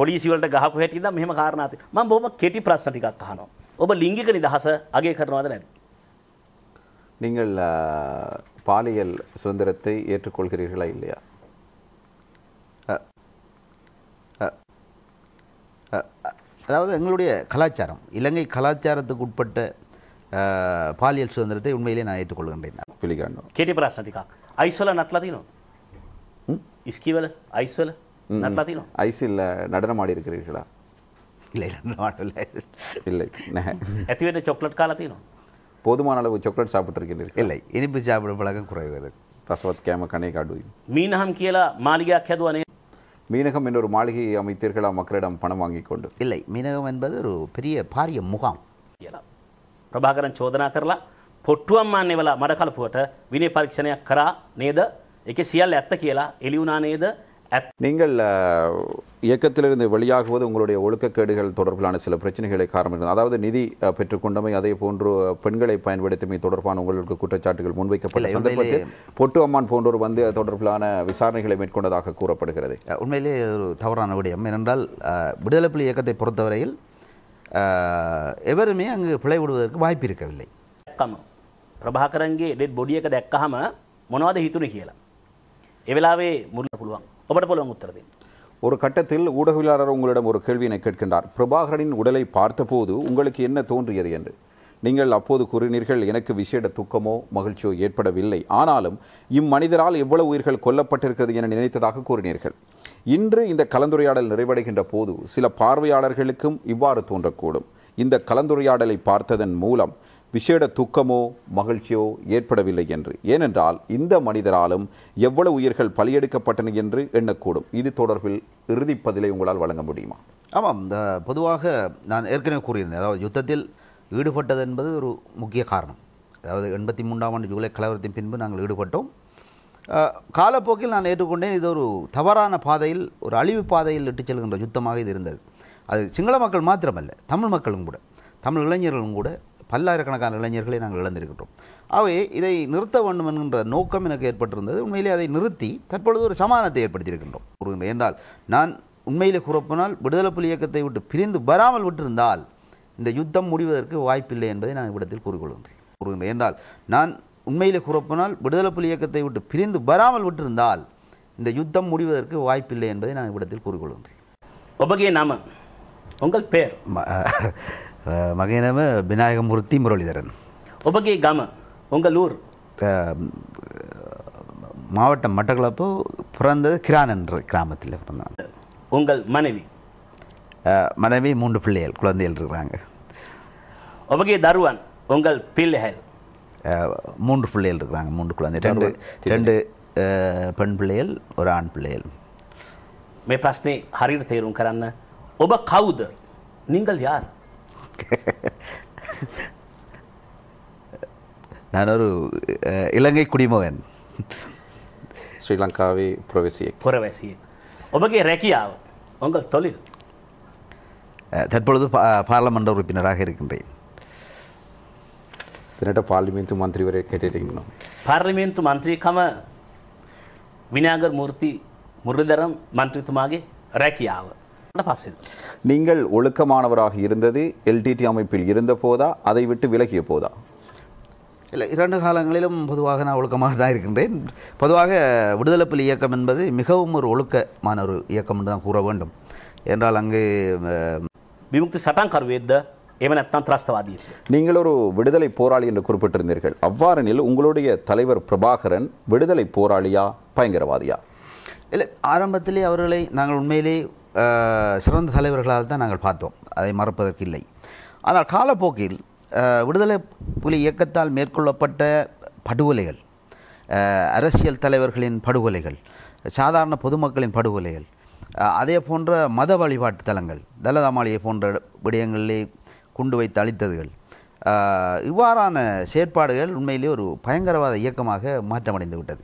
පොලිසිවලට ගහපු හැටි ඉඳන් මෙහෙම කාරණා තියෙනවා. මම බොහොම කෙටි ප්‍රශ්න ටිකක් අහනවා. ඔබ ලිංගික නිදහස අගය කරනවද නැද්ද? நீங்கள் பாலியல் சுதந்திரத்தை ஏற்றுக்கொள்கிறீர்களா இல்லையா அதாவது எங்களுடைய கலாச்சாரம் இலங்கை கலாச்சாரத்துக்கு உட்பட்ட பாலியல் சுதந்திரத்தை உண்மையிலே நான் ஏற்றுக்கொள்கின்றேன் பிலிகாண்டோ கேட்டி பிராஸ்டிகா ஐஸ்வல நட்லாதீனோ இஸ்கிவல ஐஸ்வல நான் பார்த்தீங்களா ஐஸில் நடனம் ஆடி இருக்கிறீர்களா இல்லை நடனம் ஆடவில்லை இல்லை எத்தி வேண்டிய சாக்லேட் காலத்தையும் போதுமான அளவு சாக்லேட் சாப்பிட்டுருக்கிறீர்கள் இல்லை இனிப்பு சாப்பிட பழக்கம் குறைவு இருக்குது ரசவத் கேம கணே காடு மீனகம் கீழே மாளிகை ஆக்கியது மீனகம் என்ற ஒரு மாளிகையை அமைத்தீர்களா மக்களிடம் பணம் வாங்கி கொண்டு இல்லை மீனகம் என்பது ஒரு பெரிய பாரிய முகாம் பிரபாகரன் சோதனா කරලා பொட்டு அம்மா මඩ කලපුවට போட்ட පරීක්ෂණයක් කරා கரா ඒකේ සියල්ල ඇත්ත කියලා එළි වුණා නේද? நீங்கள் இயக்கத்திலிருந்து வெளியாகுவது உங்களுடைய ஒழுக்கக்கேடுகள் தொடர்பிலான சில பிரச்சனைகளை காரணம் அதாவது நிதி பெற்றுக்கொண்டமை அதே போன்று பெண்களை பயன்படுத்தும் தொடர்பான உங்களுக்கு குற்றச்சாட்டுகள் முன்வைக்கப்பட்ட சந்தர்ப்பத்தில் பொட்டு அம்மான் போன்றோர் வந்து தொடர்பிலான விசாரணைகளை மேற்கொண்டதாக கூறப்படுகிறது உண்மையிலே ஒரு தவறான விடயம் ஏனென்றால் விடுதலை புலி இயக்கத்தை பொறுத்தவரையில் எவருமே அங்கு பிழை விடுவதற்கு வாய்ப்பு இருக்கவில்லை பிரபாகரங்கே டெட் பொடியக்க දැක්කහම මොනවද හිතුනේ කියලා. ඒ වෙලාවේ போல உத்தரவு ஒரு கட்டத்தில் ஊடகவியலாளர் உங்களிடம் ஒரு கேள்வியினை கேட்கின்றார் பிரபாகரனின் உடலை பார்த்தபோது உங்களுக்கு என்ன தோன்றியது என்று நீங்கள் அப்போது கூறினீர்கள் எனக்கு விசேட துக்கமோ மகிழ்ச்சியோ ஏற்படவில்லை ஆனாலும் இம்மனிதரால் எவ்வளவு உயிர்கள் கொல்லப்பட்டிருக்கிறது என நினைத்ததாக கூறினீர்கள் இன்று இந்த கலந்துரையாடல் நிறைவடைகின்ற போது சில பார்வையாளர்களுக்கும் இவ்வாறு தோன்றக்கூடும் இந்த கலந்துரையாடலை பார்த்ததன் மூலம் விசேட துக்கமோ மகிழ்ச்சியோ ஏற்படவில்லை என்று ஏனென்றால் இந்த மனிதராலும் எவ்வளவு உயிர்கள் பலியெடுக்கப்பட்டன என்று எண்ணக்கூடும் இது தொடர்பில் இறுதி பதிலை உங்களால் வழங்க முடியுமா ஆமாம் இந்த பொதுவாக நான் ஏற்கனவே கூறியிருந்தேன் அதாவது யுத்தத்தில் ஈடுபட்டது என்பது ஒரு முக்கிய காரணம் அதாவது எண்பத்தி மூன்றாம் ஆண்டு ஜூலை கலவரத்தின் பின்பு நாங்கள் ஈடுபட்டோம் காலப்போக்கில் நான் ஏற்றுக்கொண்டேன் இது ஒரு தவறான பாதையில் ஒரு அழிவு பாதையில் இட்டுச் செல்கின்ற யுத்தமாக இது இருந்தது அது சிங்கள மக்கள் மாத்திரமல்ல தமிழ் மக்களும் கூட தமிழ் இளைஞர்களும் கூட பல்லாயிரக்கணக்கான இளைஞர்களை நாங்கள் இழந்திருக்கின்றோம் அவை இதை நிறுத்த வேண்டும் என்கின்ற நோக்கம் எனக்கு ஏற்பட்டிருந்தது உண்மையிலே அதை நிறுத்தி தற்பொழுது ஒரு சமாதானத்தை ஏற்படுத்தியிருக்கின்றோம் என்றால் நான் உண்மையிலே கூறப்போனால் விடுதலை புலி இயக்கத்தை விட்டு பிரிந்து வராமல் விட்டிருந்தால் இந்த யுத்தம் முடிவதற்கு வாய்ப்பில்லை என்பதை நான் இவ்விடத்தில் கூறிக்கொள்கின்றேன் கூறுகின்றேன் என்றால் நான் உண்மையிலே கூறப்போனால் விடுதலை புலி இயக்கத்தை விட்டு பிரிந்து வராமல் விட்டிருந்தால் இந்த யுத்தம் முடிவதற்கு வாய்ப்பில்லை என்பதை நான் இவ்விடத்தில் கூறிக்கொள்கின்றேன் ஒபகே நாம உங்கள் பேர் මගේ නම බිනායක මුෘත්ති මුරලිදරන්. ඔබගේ உங்கள் ஊர் மாவட்டம் மட்டக்களப்பு பிறந்தது கிரான் என்ற கிராமத்தில் பிறந்தான் உங்கள் மனைவி மனைவி மூன்று பிள்ளைகள் குழந்தைகள் இருக்கிறாங்க ஒபகே தருவான் உங்கள் பிள்ளைகள் மூன்று பிள்ளைகள் இருக்கிறாங்க மூன்று குழந்தை ரெண்டு ரெண்டு பெண் பிள்ளைகள் ஒரு ஆண் பிள்ளைகள் மே பிரஸ்னே ஹரிட தேர்வு கரான ஒப கவுதர் நீங்கள் யார் நான் ஒரு இலங்கை කුඩිමවෙන් ශ්‍රී ලංකාවේ ප්‍රවසියෙක් පොරවැසිය. ඔබගේ රැකියාව ඔඟ தொழில் தற்பொழுது பாராளுமன்ற உறுப்பினராக இருக்கின்றேன் தினட்ட பார்லிமெண்ட் மந்திரிவரை கேட்டுட்டீங்கன்னா பார்லிமெண்ட் கம விநாயகர் மூர்த்தி முரளிதரன் மந்திரித்துமாக ரேக்கியாவு நீங்கள் ஒழுக்கமானவராக இருந்தது எல்டிடி அமைப்பில் இருந்த போதா அதை விட்டு விலகிய போதா இல்லை இரண்டு காலங்களிலும் பொதுவாக நான் ஒழுக்கமாக தான் இருக்கின்றேன் பொதுவாக விடுதலைப்புலி இயக்கம் என்பது மிகவும் ஒரு ஒழுக்கமான ஒரு இயக்கம் என்று தான் கூற வேண்டும் என்றால் அங்கு விமுக்தி சட்டாங்கர் வேத்த திராஸ்தவாதி நீங்கள் ஒரு விடுதலை போராளி என்று குறிப்பிட்டிருந்தீர்கள் அவ்வாறெனில் உங்களுடைய தலைவர் பிரபாகரன் விடுதலை போராளியா பயங்கரவாதியா இல்லை ஆரம்பத்திலே அவர்களை நாங்கள் உண்மையிலே சிறந்த தலைவர்களால் தான் நாங்கள் பார்த்தோம் அதை மறப்பதற்கு இல்லை ஆனால் காலப்போக்கில் விடுதலை புலி இயக்கத்தால் மேற்கொள்ளப்பட்ட படுகொலைகள் அரசியல் தலைவர்களின் படுகொலைகள் சாதாரண பொதுமக்களின் படுகொலைகள் அதே போன்ற மத வழிபாட்டு தலங்கள் தலதாமாளியை போன்ற விடயங்களிலே குண்டு வைத்து அழித்ததுகள் இவ்வாறான செயற்பாடுகள் உண்மையிலே ஒரு பயங்கரவாத இயக்கமாக மாற்றமடைந்து விட்டது